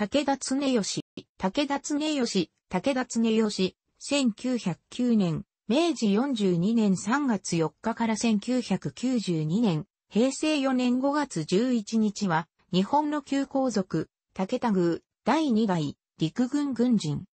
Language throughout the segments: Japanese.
武田常義、武田常義、武田常義、1909年、明治42年3月4日から1992年、平成4年5月11日は、日本の旧皇族、武田宮、第2代、陸軍軍人。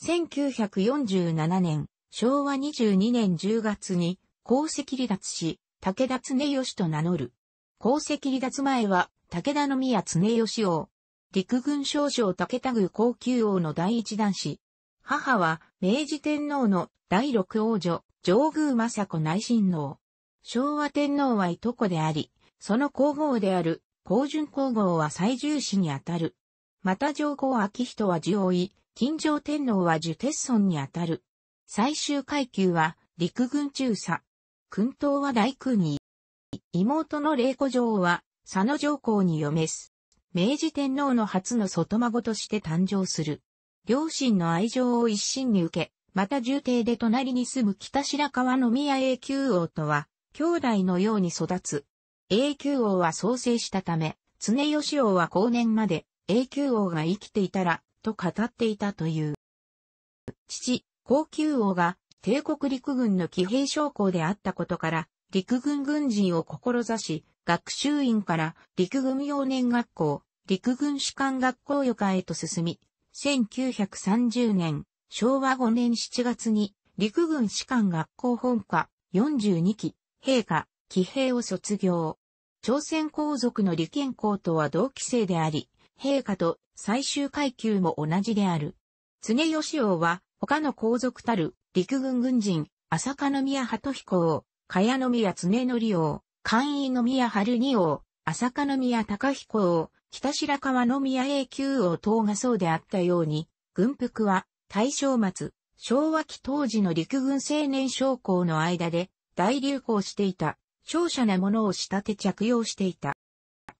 1947年、昭和22年10月に、功績離脱し、武田常義と名乗る。功績離脱前は、武田宮常義王、陸軍少将武田具高級王の第一男子。母は、明治天皇の第六王女、上宮政子内親王。昭和天皇はいとこであり、その皇后である、皇順皇后は最重視にあたる。また上皇明人は王位、金城天皇は樹鉄尊にあたる。最終階級は、陸軍中佐。君頭は大空に。妹の霊子女王は、佐野上皇に嫁す。明治天皇の初の外孫として誕生する。両親の愛情を一身に受け、また重帝で隣に住む北白川の宮永久王とは、兄弟のように育つ。永久王は創生したため、常吉王は後年まで永久王が生きていたら、と語っていたという。父、高級王が帝国陸軍の騎兵将校であったことから、陸軍軍人を志し、学習院から陸軍幼年学校、陸軍士官学校予科へと進み、1930年、昭和5年7月に陸軍士官学校本科42期、陛下、騎兵を卒業。朝鮮皇族の李健公とは同期生であり、陛下と最終階級も同じである。常吉王は他の皇族たる陸軍軍人、朝香宮鳩彦王、茅宮常則王、会の宮春二王、浅香宮高彦王、北白川宮永久王等がそうであったように、軍服は大正末、昭和期当時の陸軍青年将校の間で大流行していた、勝者なものを仕立て着用していた。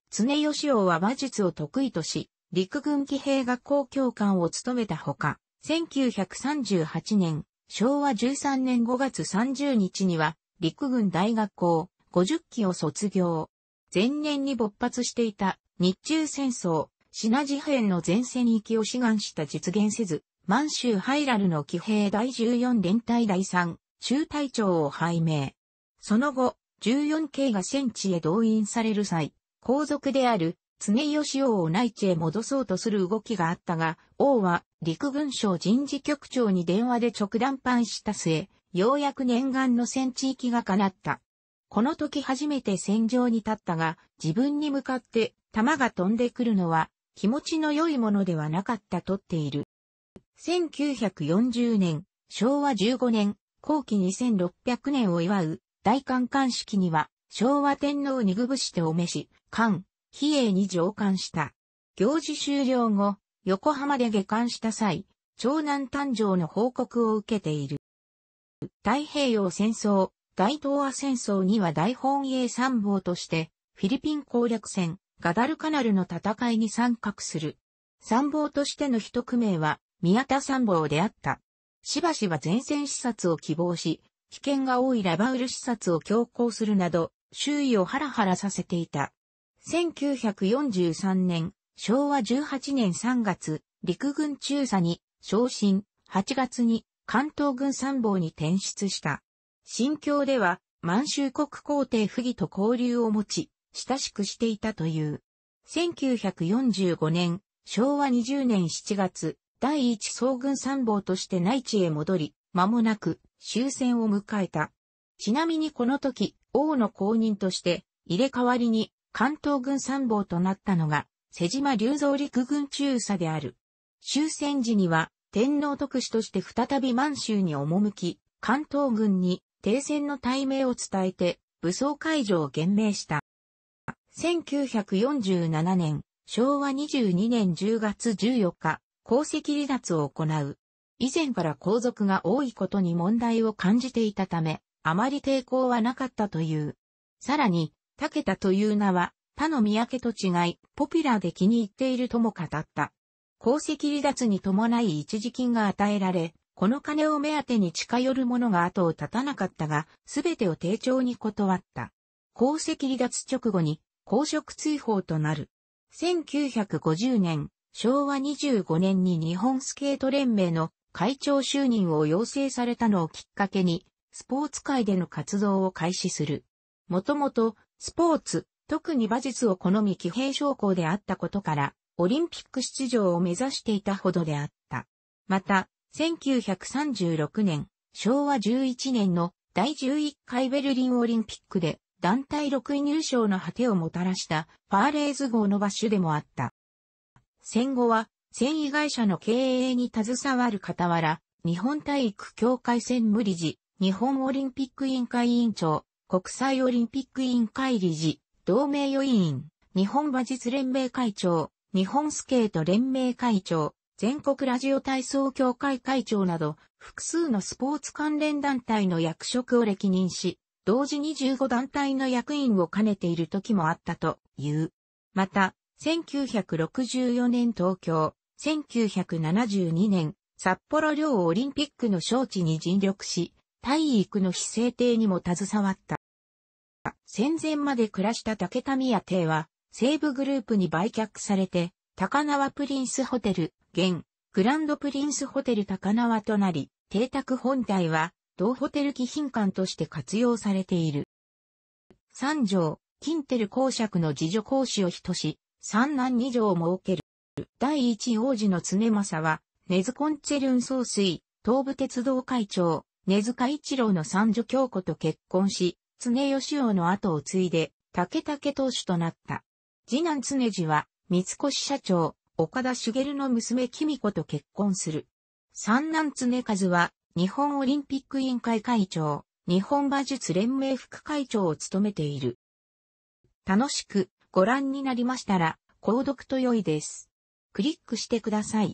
常吉王は馬術を得意とし、陸軍騎兵学校教官を務めたほか、1938年、昭和13年5月30日には、陸軍大学校、50期を卒業。前年に勃発していた日中戦争、シナ事変の前線行きを志願した実現せず、満州ハイラルの騎兵第14連隊第3、中隊長を拝命。その後、14系が戦地へ動員される際、皇族である常吉王を内地へ戻そうとする動きがあったが、王は陸軍省人事局長に電話で直談判した末、ようやく念願の戦地行きが叶った。この時初めて戦場に立ったが、自分に向かって弾が飛んでくるのは気持ちの良いものではなかったとっている。1940年、昭和15年、後期2600年を祝う大観艦式には、昭和天皇にぐぶしてお召し、艦、比叡に上艦した。行事終了後、横浜で下艦した際、長男誕生の報告を受けている。太平洋戦争、大東亜戦争には大本営参謀として、フィリピン攻略戦、ガダルカナルの戦いに参画する。参謀としての一組名は、宮田参謀であった。しばしば前線視察を希望し、危険が多いラバウル視察を強行するなど、周囲をハラハラさせていた。1943年、昭和18年3月、陸軍中佐に、昇進、8月に関東軍参謀に転出した。新教では満州国皇帝不義と交流を持ち、親しくしていたという。1945年、昭和20年7月、第一総軍参謀として内地へ戻り、間もなく終戦を迎えた。ちなみにこの時、王の後任として、入れ替わりに関東軍参謀となったのが、瀬島隆三陸軍中佐である。終戦時には、天皇特使として再び満州に赴き、関東軍に停戦の対名を伝えて、武装解除を厳命した。1947年、昭和22年10月14日、皇籍離脱を行う。以前から皇族が多いことに問題を感じていたため、あまり抵抗はなかったという。さらに、武田という名は、他の三宅と違い、ポピュラーで気に入っているとも語った。皇籍離脱に伴い一時金が与えられ、この金を目当てに近寄る者が後を絶たなかったが、すべてを丁重に断った。功績離脱直後に公職追放となる。1950年、昭和25年に日本スケート連盟の会長就任を要請されたのをきっかけに、スポーツ界での活動を開始する。もともと、スポーツ、特に馬術を好み騎兵将校であったことから、オリンピック出場を目指していたほどであった。また、1936年、昭和11年の第11回ベルリンオリンピックで団体6位入賞の果てをもたらしたパーレーズ号の場所でもあった。戦後は繊維会社の経営に携わる傍ら、日本体育協会専務理事、日本オリンピック委員会委員長、国際オリンピック委員会理事、同盟予委員、日本馬術連盟会長、日本スケート連盟会長、全国ラジオ体操協会会長など、複数のスポーツ関連団体の役職を歴任し、同時に5団体の役員を兼ねている時もあったという。また、1964年東京、1972年、札幌両オリンピックの招致に尽力し、体育の非制定にも携わった。戦前まで暮らした竹田宮邸は、西部グループに売却されて、高輪プリンスホテル、現、グランドプリンスホテル高輪となり、邸宅本体は、同ホテル貴賓館として活用されている。三条、金テル公爵の自助公使を人し、三男二女を設ける。第一王子の常政は、根津コンチェルン総帥、東武鉄道会長、根塚一郎の三女京子と結婚し、常吉王の後を継いで、竹竹当主となった。次男常次は、三越社長、岡田茂の娘公子と結婚する。三男常和は、日本オリンピック委員会会長、日本馬術連盟副会長を務めている。楽しくご覧になりましたら、購読と良いです。クリックしてください。